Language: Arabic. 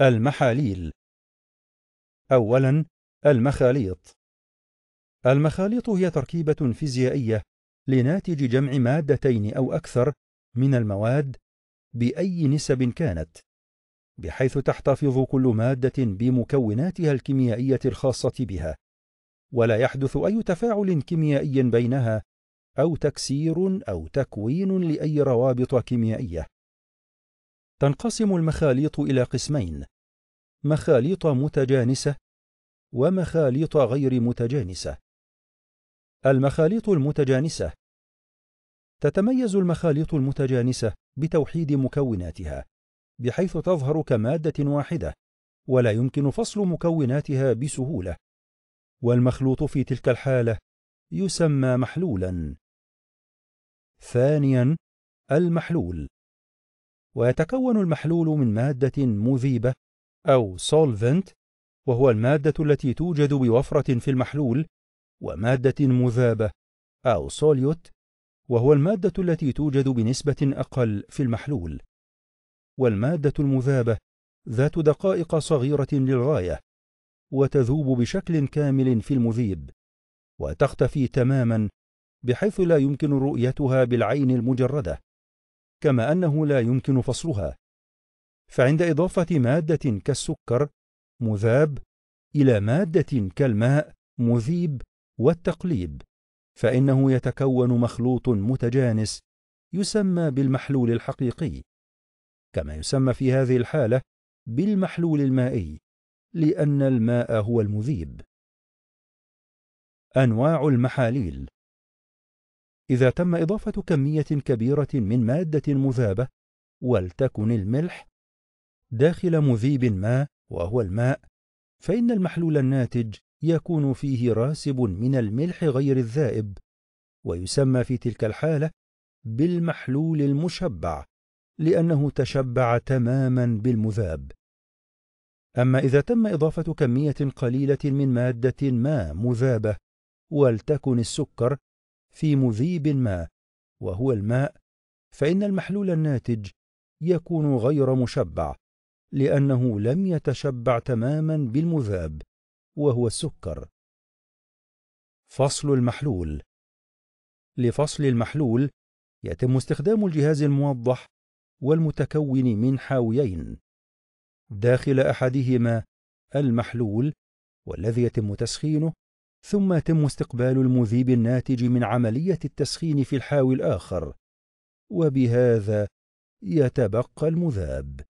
المحاليل أولا المخاليط المخاليط هي تركيبة فيزيائية لناتج جمع مادتين أو أكثر من المواد بأي نسب كانت بحيث تحتفظ كل مادة بمكوناتها الكيميائية الخاصة بها ولا يحدث أي تفاعل كيميائي بينها أو تكسير أو تكوين لأي روابط كيميائية تنقسم المخاليط إلى قسمين مخاليط متجانسة ومخاليط غير متجانسة المخاليط المتجانسة تتميز المخاليط المتجانسة بتوحيد مكوناتها بحيث تظهر كمادة واحدة ولا يمكن فصل مكوناتها بسهولة والمخلوط في تلك الحالة يسمى محلولا ثانيا المحلول ويتكون المحلول من مادة مذيبة أو solvent وهو المادة التي توجد بوفرة في المحلول ومادة مذابة أو solute وهو المادة التي توجد بنسبة أقل في المحلول والمادة المذابة ذات دقائق صغيرة للغاية وتذوب بشكل كامل في المذيب وتختفي تماما بحيث لا يمكن رؤيتها بالعين المجرده كما أنه لا يمكن فصلها فعند إضافة مادة كالسكر مذاب إلى مادة كالماء مذيب والتقليب فإنه يتكون مخلوط متجانس يسمى بالمحلول الحقيقي كما يسمى في هذه الحالة بالمحلول المائي لأن الماء هو المذيب أنواع المحاليل إذا تم إضافة كمية كبيرة من مادة مذابة ولتكن الملح داخل مذيب ما وهو الماء فإن المحلول الناتج يكون فيه راسب من الملح غير الذائب ويسمى في تلك الحالة بالمحلول المشبع لأنه تشبع تماما بالمذاب أما إذا تم إضافة كمية قليلة من مادة ما مذابة ولتكن السكر في مذيب ما وهو الماء فإن المحلول الناتج يكون غير مشبع لأنه لم يتشبع تماما بالمذاب وهو السكر فصل المحلول لفصل المحلول يتم استخدام الجهاز الموضح والمتكون من حاويين داخل أحدهما المحلول والذي يتم تسخينه ثم يتم استقبال المذيب الناتج من عملية التسخين في الحاوي الآخر وبهذا يتبقى المذاب